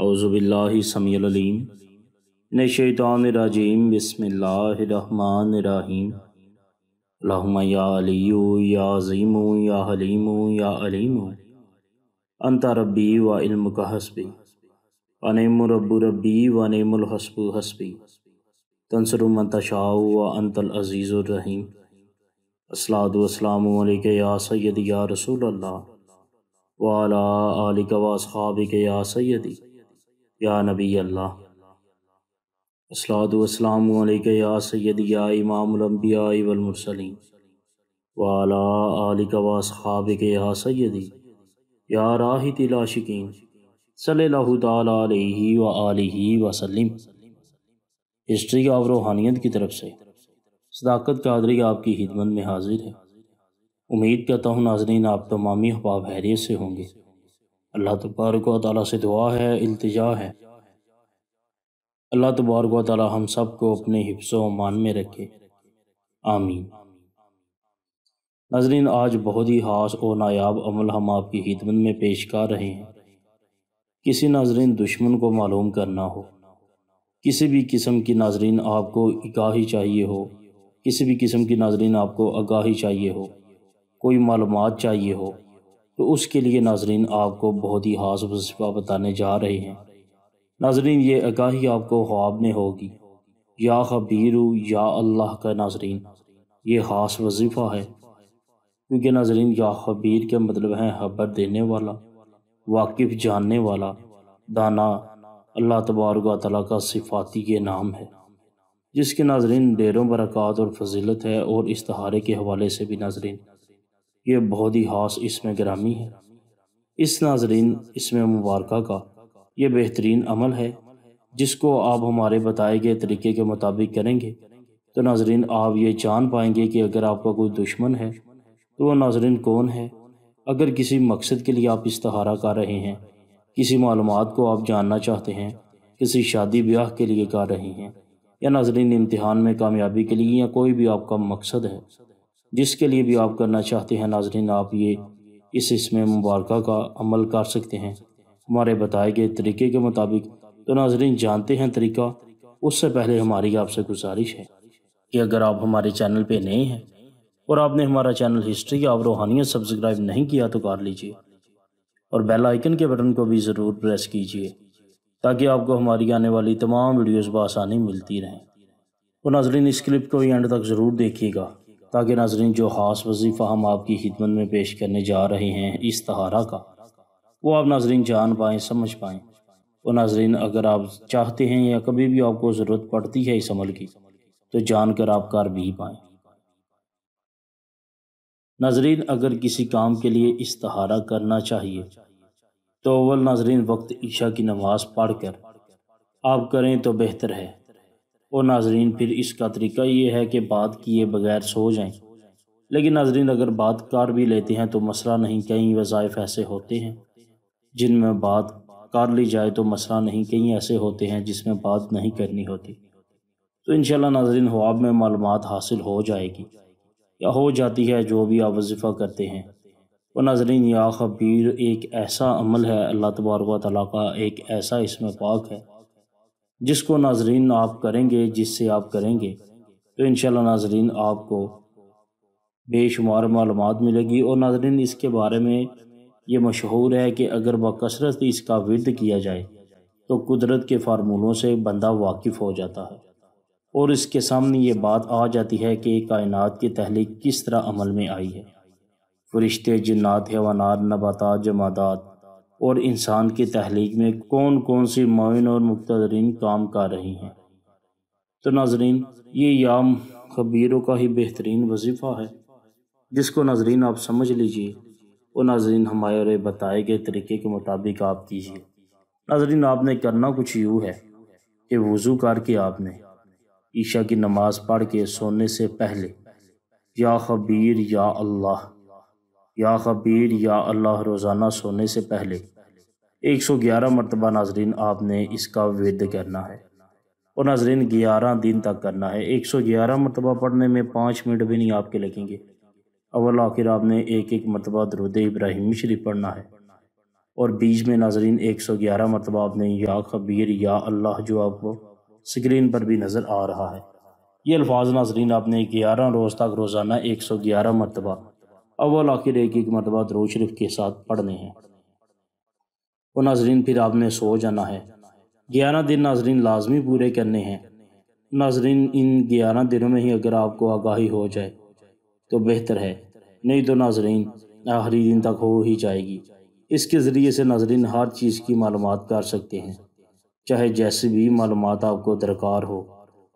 अवज़बिल्लासमीम नशानरजीम बसमीम या अलीयू या अज़ीमू या हलीमू या रबी व इल्म का हसबी अनम रबू रबी व नमल हसबू हसबी तंसर मंतशा व अनतल अज़ीज़ुलरहीम असलादसलाम या सैद या रसूल वाला आलिक वासबिक या सैदी या नबी अल्लाह असलातम या सैद या इमामबिया वलमरसलिन वाला आलिक वासहाब के या सैदी या राहि तिलाशिकीन सल्लल्लाहु ताला अलैहि व आलिहि वसल्लम हिस्ट्री ऑफ रूहानियत की तरफ से सदाकत कादरी आपकी खिदमत में हाजिर है उम्मीद करता हूँ नाजरीन आप तमामी हबाब हैरियत से होंगे अल्लाह तबारक वाली से दुआ है अल्तजा है अल्लाह तबारक वाली हम सब को अपने हिफ्स मान में रखे आमीन नाजरीन आज बहुत ही खास और नायाब अमल हम आपकी खिदमत में पेश कर रहे हैं किसी नाजरीन दुश्मन को मालूम करना हो किसी भी किस्म की नाजरीन आपको आगाही चाहिए हो किसी भी किस्म की नाजरीन आपको आगाही चाहिए हो कोई मालूम चाहिए हो तो उसके लिए नाजरीन आपको बहुत ही हास वजीफ़ा बताने जा रहे हैं नाजरीन ये आगाही आपको ख्वाब में होगी या खबीर या अल्लाह का नाजरीन ये खास वजीफ़ा है क्योंकि नाजरीन या खबीर के मतलब है खबर देने वाला वाकिफ जानने वाला दाना अल्लाह तबारक तला का सिफाती के नाम है जिसके नाजरीन डेरों बरक़ात और फजीलत है और इस्तारे के हवाले से भी नाजरीन ये बहुत ही खास इसमें ग्रामी है इस नाजरीन इसमें मुबारक का ये बेहतरीन अमल है जिसको आप हमारे बताए गए तरीके के मुताबिक करेंगे तो नाजरीन आप ये जान पाएंगे कि अगर आपका कोई दुश्मन है तो वह नाजरीन कौन है अगर किसी मकसद के लिए आप इस्तारा कर रहे हैं किसी मालूम को आप जानना चाहते हैं किसी शादी ब्याह के लिए कर रहे हैं या नाजरीन इम्तहान में कामयाबी के लिए या कोई भी आपका मकसद है जिसके लिए भी आप करना चाहते हैं नाजरीन आप ये इस इसमें मुबारक का अमल कर सकते हैं हमारे बताए गए तरीके के मुताबिक तो नाजरीन जानते हैं तरीका उससे पहले हमारी आपसे गुजारिश है कि अगर आप हमारे चैनल पर नए हैं और आपने हमारा चैनल हिस्ट्री या रूहानियत सब्सक्राइब नहीं किया तो कर लीजिए और बेल आइकन के बटन को भी ज़रूर प्रेस कीजिए ताकि आपको हमारी आने वाली तमाम वीडियोस बसानी मिलती रहें और तो नाजरीन इस क्लिप को एंड तक ज़रूर देखिएगा ताकि नाजरन जो खास वजीफ़ा हम आपकी खिदमत में पेश करने जा रहे हैं इस तहारा का वो आप नाजरन जान पाएँ समझ पाएँ और नाजरन अगर आप चाहते हैं या कभी भी आपको ज़रूरत पड़ती है इस अमल की तो जान कर आप कर भी पाएँ नाजरीन अगर किसी काम के लिए तहारा करना चाहिए तो अव्वल नाजरीन वक्त ईशा की नमाज पढ़ कर आप करें तो बेहतर है और नाजरीन फिर इसका तरीका ये है कि बात किए बगैर सो जाएं लेकिन नाजरीन अगर बात कर भी लेते हैं तो मसला नहीं कई वज़ाइफ ऐसे होते हैं जिनमें बात कर ली जाए तो मसला नहीं कई ऐसे होते हैं जिसमें बात नहीं करनी होती तो इन नाजरीन ख्वाब में मालूम हासिल हो जाएगी या हो जाती है जो भी आप वजीफ़ा करते हैं और नाजरीन या खबीर एक ऐसा अमल है अल्लाह तबारक तला का एक ऐसा इसमें पाक है जिसको नाजरीन आप करेंगे जिससे आप करेंगे तो इन नाजरीन आपको बेशुमार मालूम मिलेगी और नाजरीन इसके बारे में ये मशहूर है कि अगर बकसरत इसका विद किया जाए तो कुदरत के फार्मूलों से बंदा वाकिफ़ हो जाता है और इसके सामने ये बात आ जाती है कि कायनात की तहलीक किस तरह अमल में आई है फरिश्ते जन्ात हैवानात नबाता जमादात और इंसान की तहलीक में कौन कौन सी माइन और मुख्तरीन काम कर रही हैं तो नाजरीन ये याम खबीरों का ही बेहतरीन वजीफ़ा है जिसको नाजरीन आप समझ लीजिए और नाजरीन हमारे बताए गए तरीके के मुताबिक आप कीजिए नाजरीन आपने करना कुछ यूँ है कि वज़ू करके आपने ईशा की नमाज़ पढ़ के सोने से पहले या खबीर या अल्लाह या खबीर या अल्लाह रोज़ाना सोने से पहले 111 मरतबा नाजरीन आपने इसका विद करना है और नाजरीन 11 दिन तक करना है 111 मरतबा पढ़ने में पाँच मिनट भी नहीं आपके लगेंगे अवल आखिर आपने एक एक मरतबा दरुद इब्राहिम शरीफ पढ़ना है और बीच में नाजरीन 111 मरतबा आपने या खबीर या अल्लाह जो आपको स्क्रीन पर भी नज़र आ रहा है ये अल्फाज नाजरीन आपने ग्यारह रोज़ तक रोज़ाना एक सौ ग्यारह मरतबा अव्वल आखिर एक एक मरतबा दरो शरीफ के साथ पढ़ने हैं वो नाजरीन फिर आपने सो जाना है ग्यारह दिन नाजरीन लाजमी पूरे करने हैं नाजरीन इन ग्यारह दिनों में ही अगर आपको आगाही हो जाए तो बेहतर है नहीं तो नाजरीन आखिरी दिन तक हो ही जाएगी इसके ज़रिए से नाजरीन हर चीज़ की मालूम कर सकते हैं चाहे जैसे भी मालूम आपको दरकार हो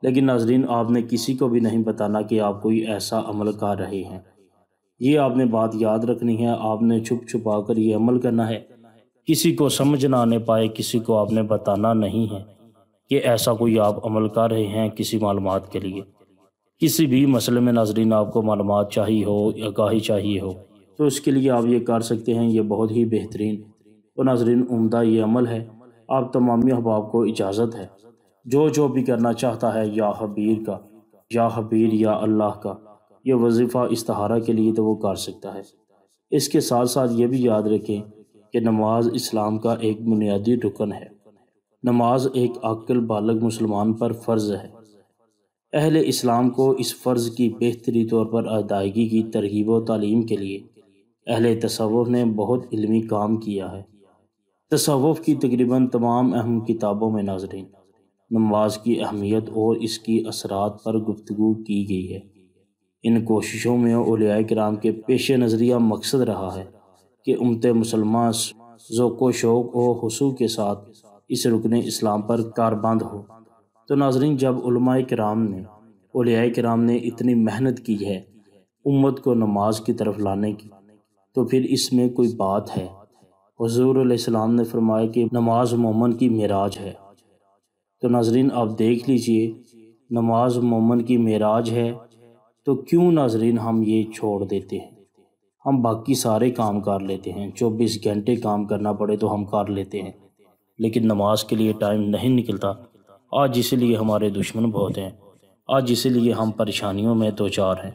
लेकिन नाजरीन आपने किसी को भी नहीं बताना कि आप कोई ऐसा अमल कर रहे हैं ये आपने बात याद रखनी है आपने छुप छुपा कर ये अमल करना है किसी को समझ ना आने पाए किसी को आपने बताना नहीं है कि ऐसा कोई आप अमल कर रहे हैं किसी मालूम के लिए किसी भी मसले में नाजरीन आपको मालूम चाहिए हो आगाही चाहिए हो तो उसके लिए आप ये कर सकते हैं ये बहुत ही बेहतरीन तो नाजरीन उमदा ये अमल है आप तमामी अहबाब को इजाज़त है जो जो भी करना चाहता है या हबीर का या हबीर या अल्लाह का या वजीफ़ा इस्तारा के लिए तो वो कर सकता है इसके साथ साथ ये भी याद रखें कि नमाज इस्लाम का एक बुनियादी रुकन है नमाज एक अक्ल बालग मुसलमान पर फ़र्ज़ है अहल इस्लाम को इस फ़र्ज़ की बेहतरी तौर पर अदायगी की तरगीब व तालीम के लिए अहल तसवुफ़ ने बहुत इलमी काम किया है तसवुफ़ की तकरीबन तमाम अहम किताबों में नाजरीन नमाज की अहमियत और इसकी असरात पर गुफ्तु की गई है इन कोशिशों में कराम के पेश नज़रिया मकसद रहा है कि उमत मुसलमान ज़ोको शोक व हसू के साथ इस रुकन इस्लाम पर कारबंद हो तो नाजरीन जब कराम ने कराम ने इतनी मेहनत की है उम्मत को नमाज की तरफ लाने की तो फिर इसमें कोई बात है हजूर सलाम ने फरमाया कि नमाज मोमन की मराज है तो नाजरीन आप देख लीजिए नमाज मोमन की मराज है तो क्यों नाजरीन हम ये छोड़ देते हैं हम बाकी सारे काम कर लेते हैं चौबीस घंटे काम करना पड़े तो हम कर लेते हैं लेकिन नमाज के लिए टाइम नहीं निकलता आज इसीलिए हमारे दुश्मन बहुत हैं आज इसीलिए हम परेशानियों में दो तो चार हैं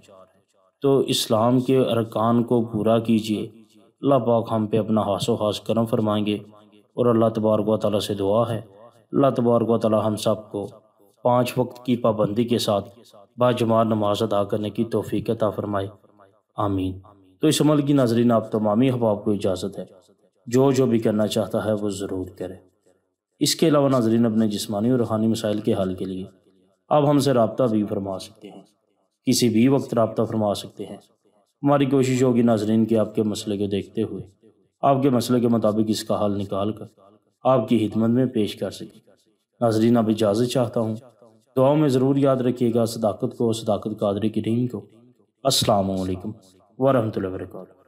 तो इस्लाम के अरकान को पूरा कीजिए अल्लाह पाक हम पे अपना हासो हास करम फरमाएंगे और अल्लाह तबारक वाली से दुआ है अल्लाह तबारक वाली हम सब को पाँच वक्त की पाबंदी के साथ बाजमार नमाज अदा करने की तोफ़ी अता फरमाए आमीन तो इस अमल की नाजरीन आप तमामी हबाब को इजाज़त है जो जो भी करना चाहता है वो ज़रूर करें इसके अलावा नाजरीन अपने जिसमानी और रूहानी मसाइल के हल के लिए आप हमसे रबता भी फरमा सकते हैं किसी भी वक्त रबता फरमा सकते हैं हमारी कोशिश होगी नाजरीन की आपके मसले को देखते हुए आपके मसले के मुताबिक इसका हल निकाल कर आपकी हिदमत में पेश कर सकें नाजरीन अब इजाज़त चाहता हूँ दुआ में ज़रूर याद रखिएगा सदाकत को सदाकत कादरी की टीम को असलकम वरहमल वर्का